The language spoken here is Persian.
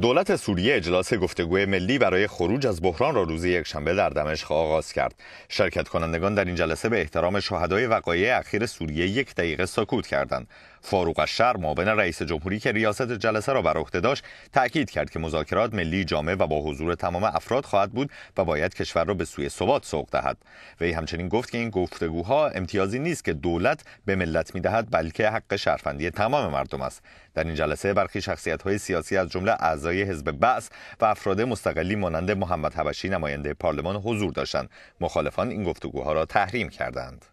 دولت سوریه اجلاس گفتگو ملی برای خروج از بحران را روز یکشنبه در دمشق آغاز کرد. شرکت کنندگان در این جلسه به احترام شهدای وقایع اخیر سوریه یک دقیقه سکوت کردند. فاروق الشر معاون رئیس جمهوری که ریاست جلسه را بر عهده داشت تاکید کرد که مذاکرات ملی جامع و با حضور تمام افراد خواهد بود و باید کشور را به سوی ثبات سوق دهد وی همچنین گفت که این گفتگوها امتیازی نیست که دولت به ملت میدهد بلکه حق شهروندی تمام مردم است در این جلسه برخی شخصیت سیاسی از جمله اعضای اعضای حزب بعث و افراد مستقلی مانند محمد حبشی نماینده پارلمان حضور داشتند مخالفان این گفتگوها را تحریم کردند